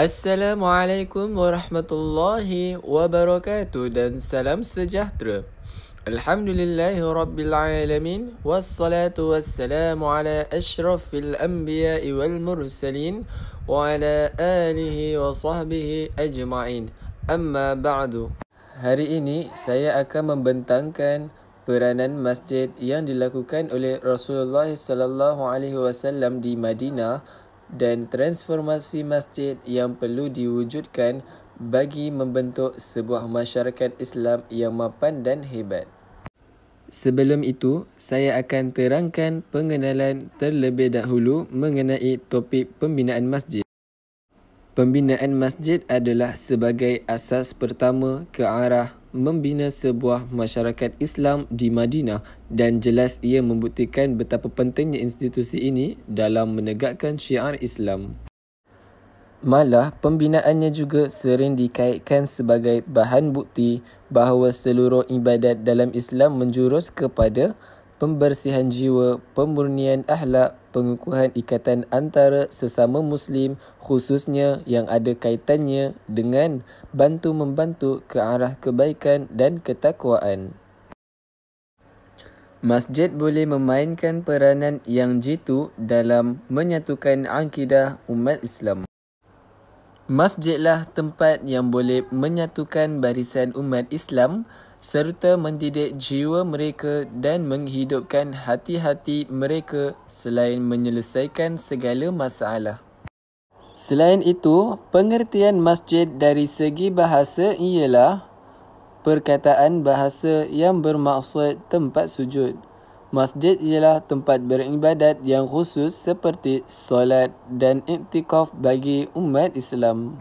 Assalamu alaikum warahmatullahi wabarakatuh dan salam sejahtera. Alhamdulillahi rabbil alamin wassalatu wassalamu ala asyrafil anbiya wal mursalin wa ala alihi wa sahbihi ajma'in. Amma ba'du. Hari ini saya akan membentangkan peranan masjid yang dilakukan oleh Rasulullah sallallahu alaihi wasallam di Madinah dan transformasi masjid yang perlu diwujudkan bagi membentuk sebuah masyarakat Islam yang mapan dan hebat. Sebelum itu, saya akan terangkan pengenalan terlebih dahulu mengenai topik pembinaan masjid. Pembinaan masjid adalah sebagai asas pertama ke arah membina sebuah masyarakat Islam di Madinah dan jelas ia membuktikan betapa pentingnya institusi ini dalam menegakkan syiar Islam. Malah, pembinaannya juga sering dikaitkan sebagai bahan bukti bahawa seluruh ibadat dalam Islam menjurus kepada pembersihan jiwa, pemurnian ahlak, pengukuhan ikatan antara sesama Muslim khususnya yang ada kaitannya dengan bantu-membantu ke arah kebaikan dan ketakwaan. Masjid boleh memainkan peranan yang jitu dalam menyatukan akidah umat Islam. Masjidlah tempat yang boleh menyatukan barisan umat Islam serta mendidik jiwa mereka dan menghidupkan hati-hati mereka selain menyelesaikan segala masalah. Selain itu, pengertian masjid dari segi bahasa ialah perkataan bahasa yang bermaksud tempat sujud. Masjid ialah tempat beribadat yang khusus seperti solat dan iktikaf bagi umat Islam.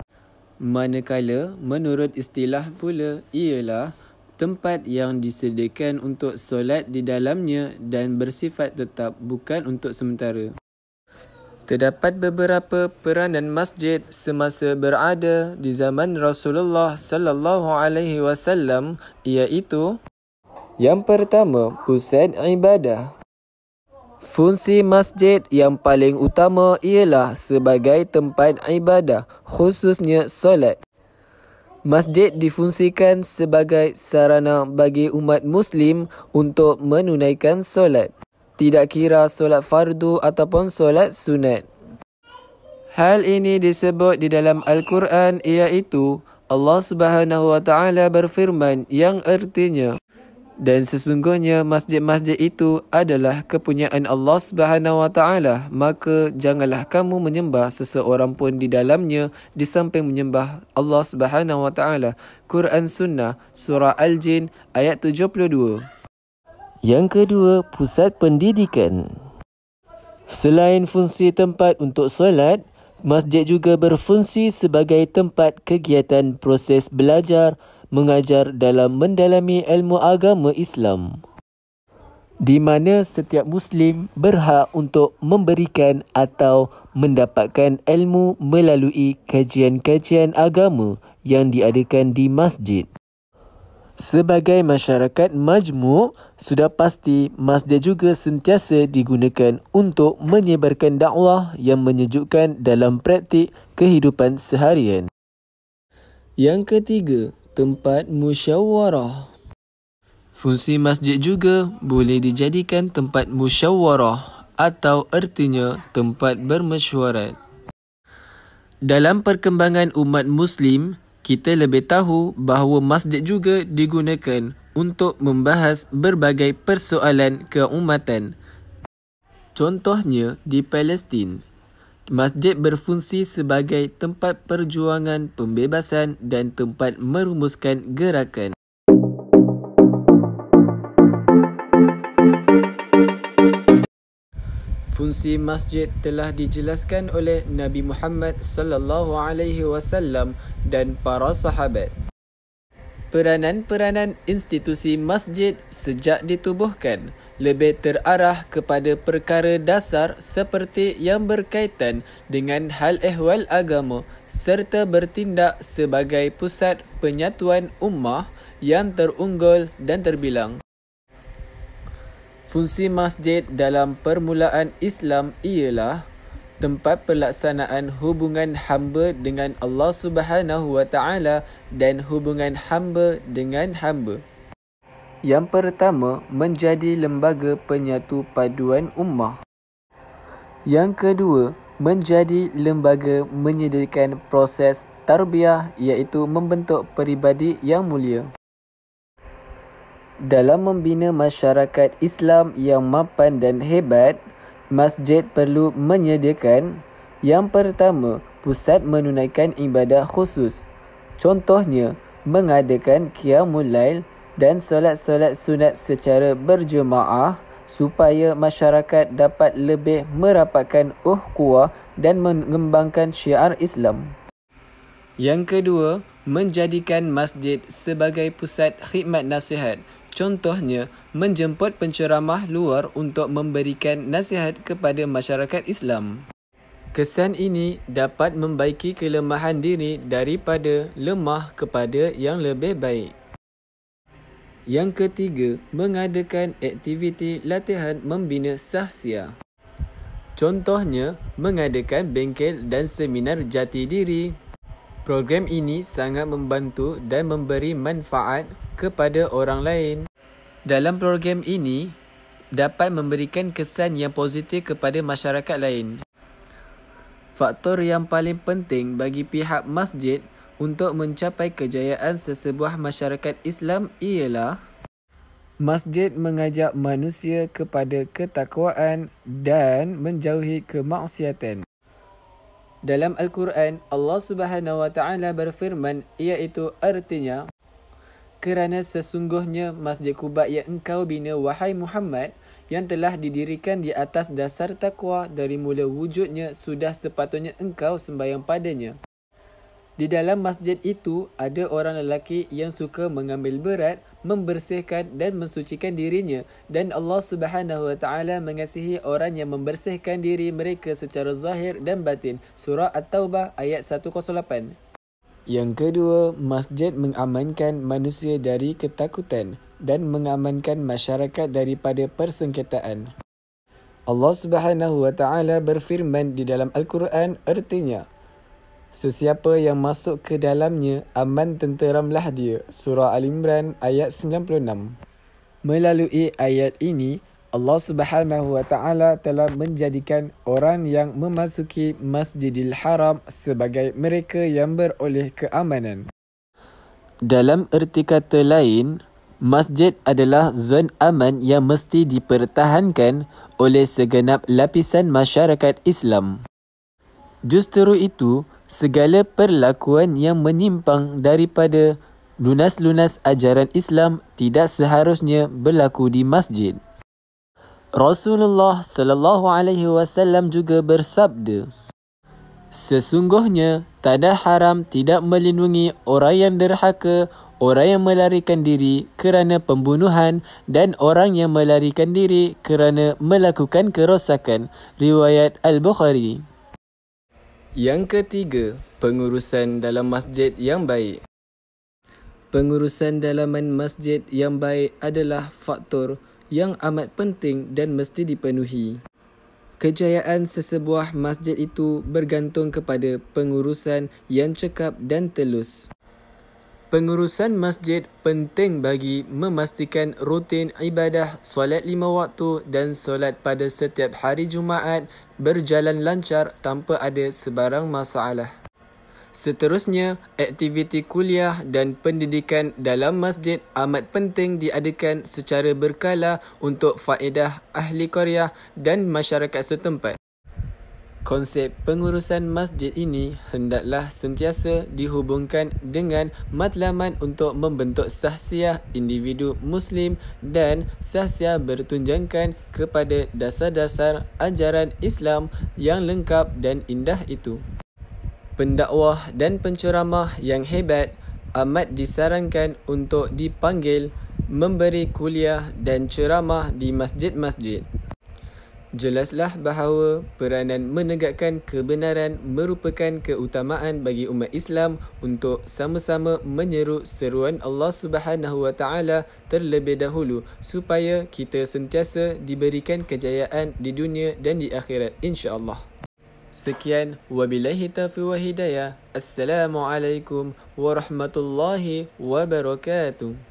Manakala, menurut istilah pula ialah tempat yang disediakan untuk solat di dalamnya dan bersifat tetap bukan untuk sementara. Terdapat beberapa peranan masjid semasa berada di zaman Rasulullah sallallahu alaihi wasallam iaitu yang pertama pusat ibadah. Fungsi masjid yang paling utama ialah sebagai tempat ibadah khususnya solat. Masjid difungsikan sebagai sarana bagi umat Muslim untuk menunaikan solat. Tidak kira solat fardu ataupun solat sunat. Hal ini disebut di dalam Al-Quran iaitu Allah Subhanahu berfirman yang artinya dan sesungguhnya masjid-masjid itu adalah kepunyaan Allah Subhanahu wa taala maka janganlah kamu menyembah seseorang pun di dalamnya di samping menyembah Allah Subhanahu wa taala Quran Sunnah surah Al-Jin ayat 72 Yang kedua pusat pendidikan Selain fungsi tempat untuk solat masjid juga berfungsi sebagai tempat kegiatan proses belajar mengajar dalam mendalami ilmu agama Islam di mana setiap muslim berhak untuk memberikan atau mendapatkan ilmu melalui kajian-kajian agama yang diadakan di masjid sebagai masyarakat majmuk sudah pasti masjid juga sentiasa digunakan untuk menyebarkan dakwah yang menyejukkan dalam praktik kehidupan seharian yang ketiga, tempat musyawarah. Fungsi masjid juga boleh dijadikan tempat musyawarah atau artinya tempat bermesyuarat. Dalam perkembangan umat Muslim, kita lebih tahu bahawa masjid juga digunakan untuk membahas berbagai persoalan keumatan. Contohnya di Palestin. Masjid berfungsi sebagai tempat perjuangan pembebasan dan tempat merumuskan gerakan. Fungsi masjid telah dijelaskan oleh Nabi Muhammad sallallahu alaihi wasallam dan para sahabat. Peranan-peranan institusi masjid sejak ditubuhkan lebih terarah kepada perkara dasar seperti yang berkaitan dengan hal ehwal agama serta bertindak sebagai pusat penyatuan ummah yang terunggul dan terbilang. Fungsi masjid dalam permulaan Islam ialah tempat pelaksanaan hubungan hamba dengan Allah Subhanahu wa taala dan hubungan hamba dengan hamba. Yang pertama, menjadi lembaga penyatu paduan ummah. Yang kedua, menjadi lembaga menyediakan proses tarbiyah iaitu membentuk peribadi yang mulia. Dalam membina masyarakat Islam yang mapan dan hebat, masjid perlu menyediakan yang pertama, pusat menunaikan ibadah khusus. Contohnya, mengadakan Qiyamul Lail dan solat-solat sunat secara berjemaah supaya masyarakat dapat lebih merapatkan uhkuah uhuh dan mengembangkan syiar Islam. Yang kedua, menjadikan masjid sebagai pusat khidmat nasihat. Contohnya, menjemput penceramah luar untuk memberikan nasihat kepada masyarakat Islam. Kesan ini dapat membaiki kelemahan diri daripada lemah kepada yang lebih baik. Yang ketiga, mengadakan aktiviti latihan membina sahsia. Contohnya, mengadakan bengkel dan seminar jati diri. Program ini sangat membantu dan memberi manfaat kepada orang lain. Dalam program ini, dapat memberikan kesan yang positif kepada masyarakat lain. Faktor yang paling penting bagi pihak masjid untuk mencapai kejayaan sesebuah masyarakat Islam ialah Masjid mengajak manusia kepada ketakwaan dan menjauhi kemaksiatan. Dalam Al-Quran, Allah Subhanahu Wa Taala berfirman iaitu artinya kerana sesungguhnya Masjid Kuba yang engkau bina wahai Muhammad yang telah didirikan di atas dasar takwa dari mula wujudnya sudah sepatutnya engkau sembahyang padanya. Di dalam masjid itu ada orang lelaki yang suka mengambil berat, membersihkan dan mensucikan dirinya dan Allah Subhanahu wa taala mengasihi orang yang membersihkan diri mereka secara zahir dan batin. Surah At-Taubah ayat 108. Yang kedua, masjid mengamankan manusia dari ketakutan dan mengamankan masyarakat daripada persengketaan. Allah Subhanahu wa taala berfirman di dalam Al-Quran ertinya Sesiapa yang masuk ke dalamnya, aman tenteramlah dia. Surah Al-Imran ayat 96. Melalui ayat ini, Allah Subhanahu Wa Taala telah menjadikan orang yang memasuki Masjidil Haram sebagai mereka yang beroleh keamanan. Dalam erti kata lain, masjid adalah zon aman yang mesti dipertahankan oleh segenap lapisan masyarakat Islam. Justeru itu, segala perlakuan yang menyimpang daripada lunas-lunas ajaran Islam tidak seharusnya berlaku di masjid. Rasulullah sallallahu alaihi wasallam juga bersabda, Sesungguhnya tanah haram tidak melindungi orang yang derhaka, orang yang melarikan diri kerana pembunuhan dan orang yang melarikan diri kerana melakukan kerosakan. Riwayat Al-Bukhari. Yang ketiga, pengurusan dalam masjid yang baik. Pengurusan dalaman masjid yang baik adalah faktor yang amat penting dan mesti dipenuhi. Kejayaan sesebuah masjid itu bergantung kepada pengurusan yang cekap dan telus. Pengurusan masjid penting bagi memastikan rutin ibadah solat lima waktu dan solat pada setiap hari Jumaat berjalan lancar tanpa ada sebarang masalah. Seterusnya, aktiviti kuliah dan pendidikan dalam masjid amat penting diadakan secara berkala untuk faedah ahli Korea dan masyarakat setempat. Konsep pengurusan masjid ini hendaklah sentiasa dihubungkan dengan matlamat untuk membentuk sahsiah individu Muslim dan sahsiah bertunjangkan kepada dasar-dasar ajaran Islam yang lengkap dan indah itu. Pendakwah dan penceramah yang hebat amat disarankan untuk dipanggil memberi kuliah dan ceramah di masjid-masjid. Jelaslah bahawa peranan menegakkan kebenaran merupakan keutamaan bagi umat Islam untuk sama-sama menyeru seruan Allah Subhanahu Wa Taala terlebih dahulu supaya kita sentiasa diberikan kejayaan di dunia dan di akhirat insya-Allah. Sekian wabillahi taufiq wa hidayah. Assalamualaikum warahmatullahi wabarakatuh.